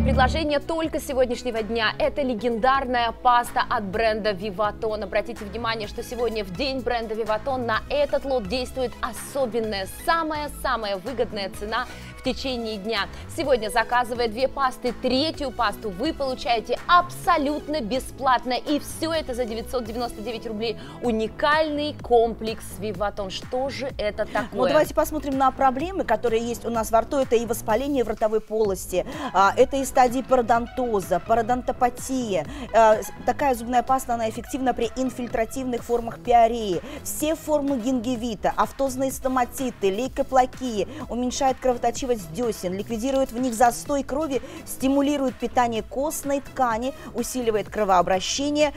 Главное предложение только сегодняшнего дня – это легендарная паста от бренда Vivaton. Обратите внимание, что сегодня в день бренда Vivaton на этот лот действует особенная, самая-самая выгодная цена в течение дня. Сегодня, заказывая две пасты, третью пасту вы получаете абсолютно бесплатно. И все это за 999 рублей. Уникальный комплекс Виватон. Что же это такое? Ну, давайте посмотрим на проблемы, которые есть у нас во рту. Это и воспаление в ротовой полости, а, это и стадии пародонтоза, пародонтопатия. Э, такая зубная паста, она эффективна при инфильтративных формах пиореи. Все формы гингивита, автозные стоматиты, лейкоплакии уменьшают кровоточивость десен, ликвидирует в них застой крови, стимулирует питание костной ткани, усиливает кровообращение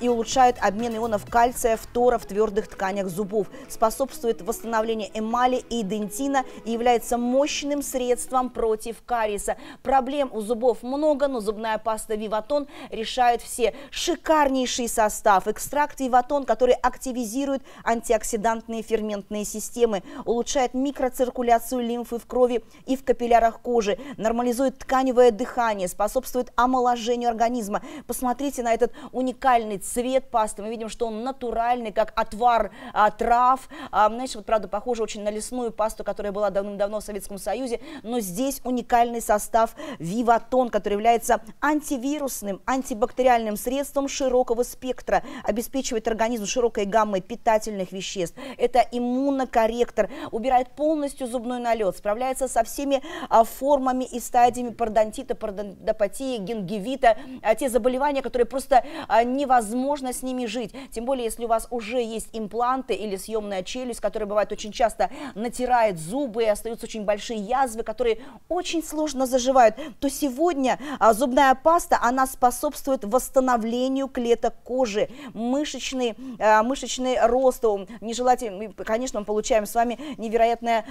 и улучшает обмен ионов кальция, фтора в твердых тканях зубов, способствует восстановлению эмали и дентина и является мощным средством против кариеса. Проблем у зубов зубов много, но зубная паста Виватон решает все. Шикарнейший состав, экстракт Виватон, который активизирует антиоксидантные ферментные системы, улучшает микроциркуляцию лимфы в крови и в капиллярах кожи, нормализует тканевое дыхание, способствует омоложению организма. Посмотрите на этот уникальный цвет пасты. Мы видим, что он натуральный, как отвар а, трав. А, знаешь, вот правда, похоже очень на лесную пасту, которая была давным-давно в Советском Союзе, но здесь уникальный состав Вива батон, который является антивирусным, антибактериальным средством широкого спектра, обеспечивает организм широкой гаммой питательных веществ. Это иммунокорректор, убирает полностью зубной налет, справляется со всеми а, формами и стадиями пародонтита, пародонтопатии, гингивита, а, те заболевания, которые просто а, невозможно с ними жить. Тем более, если у вас уже есть импланты или съемная челюсть, которая бывает очень часто натирает зубы и остаются очень большие язвы, которые очень сложно заживают, то сегодня сегодня а, зубная паста, она способствует восстановлению клеток кожи, мышечный, а, мышечный рост. Нежелательно, конечно, мы получаем с вами невероятное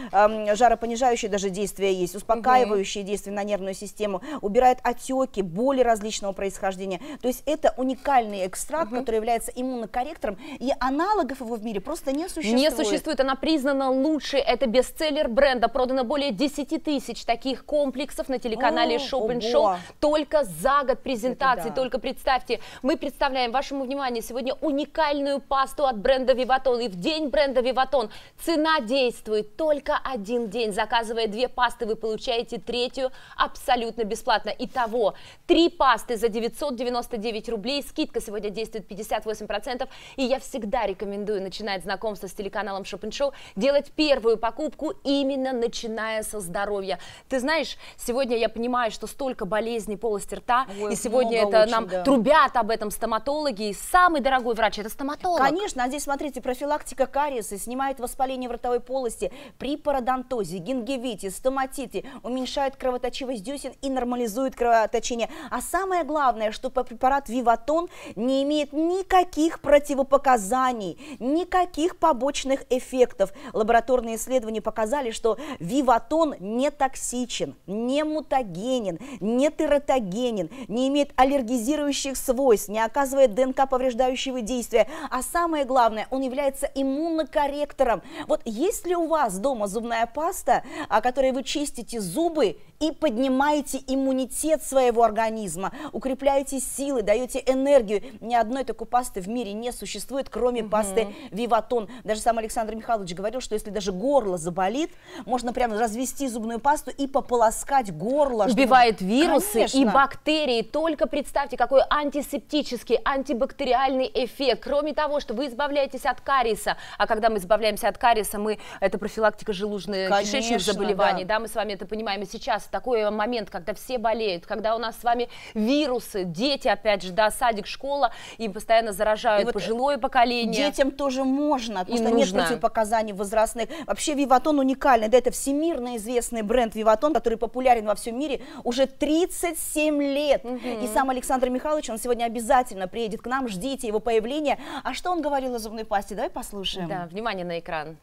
жаропонижающее даже действие есть, успокаивающее угу. действие на нервную систему, убирает отеки, боли различного происхождения. То есть это уникальный экстракт, угу. который является иммунокорректором, и аналогов его в мире просто не существует. Не существует, она признана лучшей. Это бестселлер бренда, продано более 10 тысяч таких комплексов на телеканале О, Шоп шоу только за год презентации. Да. Только представьте, мы представляем вашему вниманию сегодня уникальную пасту от бренда Виватон. И в день бренда Виватон цена действует только один день. Заказывая две пасты, вы получаете третью абсолютно бесплатно. Итого, три пасты за 999 рублей. Скидка сегодня действует 58%. И я всегда рекомендую начинать знакомство с телеканалом Шопинг Шоу, делать первую покупку именно начиная со здоровья. Ты знаешь, сегодня я понимаю, что столько болезней полости рта, Ой, и сегодня это очень, нам да. трубят об этом стоматологи, и самый дорогой врач это стоматолог. Конечно, а здесь, смотрите, профилактика кариеса снимает воспаление в ротовой полости при пародонтозе, гингивите, стоматите, уменьшает кровоточивость десен и нормализует кровоточение. А самое главное, что препарат Виватон не имеет никаких противопоказаний, никаких побочных эффектов. Лабораторные исследования показали, что Виватон не токсичен, не мутагенен, не тератогенен, не имеет аллергизирующих свойств, не оказывает ДНК повреждающего действия, а самое главное, он является иммунокорректором. Вот есть ли у вас дома зубная паста, о которой вы чистите зубы и поднимаете иммунитет своего организма, укрепляете силы, даете энергию. Ни одной такой пасты в мире не существует, кроме угу. пасты Виватон. Даже сам Александр Михайлович говорил, что если даже горло заболит, можно прямо развести зубную пасту и пополоскать горло. Убивает убивает вирусы Конечно. и бактерии. Только представьте, какой антисептический, антибактериальный эффект. Кроме того, что вы избавляетесь от кариеса, а когда мы избавляемся от кариеса, мы это профилактика желудочно-кишечных заболеваний, да. да, мы с вами это понимаем. И сейчас такой момент, когда все болеют, когда у нас с вами вирусы, дети, опять же, да, садик, школа, и постоянно заражают и вот пожилое поколение. Детям тоже можно, потому и что нужно. нет противопоказаний возрастных. Вообще Виватон уникальный, да, это всемирно известный бренд Виватон, который популярен во всем мире уже уже 37 лет. Угу. И сам Александр Михайлович, он сегодня обязательно приедет к нам, ждите его появления. А что он говорил о зубной пасте? Давай послушаем. Да, внимание на экран.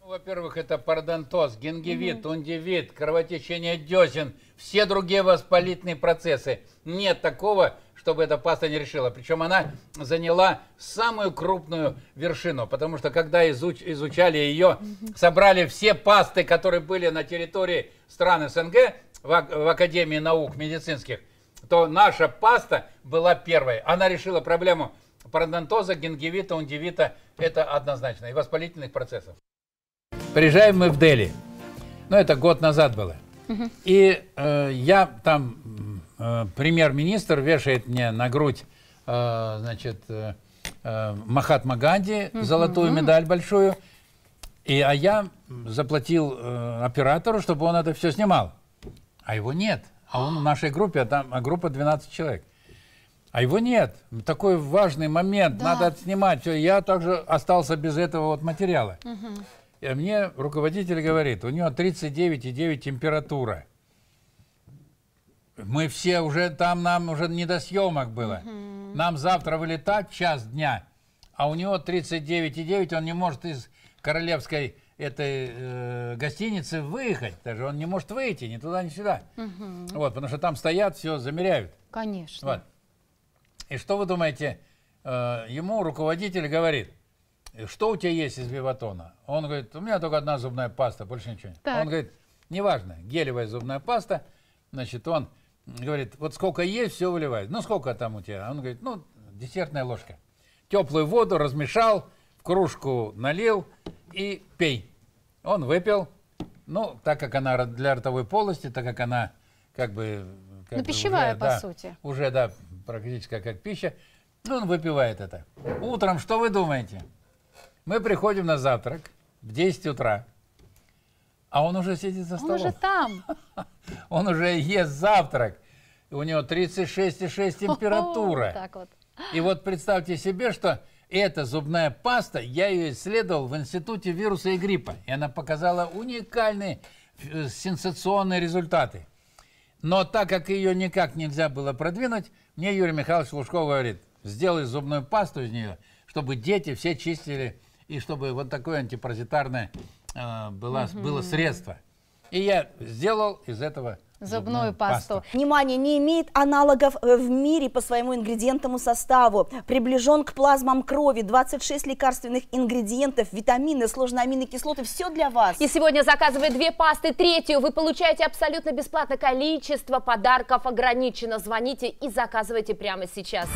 Ну, во-первых, это пародонтоз, гингивит, угу. ундивит, кровотечение десен, все другие воспалительные процессы. Нет такого, чтобы эта паста не решила. Причем она заняла самую крупную вершину, потому что когда изуч, изучали ее, собрали все пасты, которые были на территории стран СНГ, в Академии наук медицинских, то наша паста была первой. Она решила проблему парадонтоза, гингивита, ундивита. Это однозначно. И воспалительных процессов. Приезжаем мы в Дели. Ну, это год назад было. И э, я там, э, премьер-министр вешает мне на грудь, э, значит, э, э Махатма Ганди, золотую медаль большую. И, а я заплатил э, оператору, чтобы он это все снимал а его нет. А он в нашей группе, а там а группа 12 человек. А его нет. Такой важный момент, да. надо отснимать. Все, я также остался без этого вот материала. Угу. И мне руководитель говорит, у него 39,9 температура. Мы все уже, там нам уже не до съемок было. Угу. Нам завтра вылетать час дня, а у него 39,9, он не может из королевской этой э, гостиницы выехать. Даже он не может выйти ни туда, ни сюда. Угу. Вот, потому что там стоят, все замеряют. Конечно. Вот. И что вы думаете, э, ему руководитель говорит, что у тебя есть из биватона? Он говорит, у меня только одна зубная паста, больше ничего Так. Он говорит, неважно, гелевая зубная паста, значит, он говорит, вот сколько есть, все выливает. Ну, сколько там у тебя? Он говорит, ну, десертная ложка. Теплую воду размешал, в кружку налил и пей. Он выпил. Ну, так как она для ротовой полости, так как она как бы... Как ну, бы пищевая, уже, по да, сути. Уже, да, практически как пища. Ну, он выпивает это. Утром что вы думаете? Мы приходим на завтрак в 10 утра, а он уже сидит за столом. Он уже там. Он уже ест завтрак. У него 36,6 температура. О -о -о, так вот. И вот представьте себе, что эта зубная паста, я ее исследовал в Институте вируса и гриппа. И она показала уникальные э, сенсационные результаты. Но так как ее никак нельзя было продвинуть, мне Юрий Михайлович Лужков говорит, сделай зубную пасту из нее, чтобы дети все чистили, и чтобы вот такое антипаразитарное э, было, угу. было средство. И я сделал из этого зубную пасту. пасту. Внимание, не имеет аналогов э, в мире по своему ингредиентному составу. Приближен к плазмам крови, 26 лекарственных ингредиентов, витамины, сложные аминокислоты, все для вас. И сегодня, заказывая две пасты, третью, вы получаете абсолютно бесплатно. Количество подарков ограничено. Звоните и заказывайте прямо сейчас.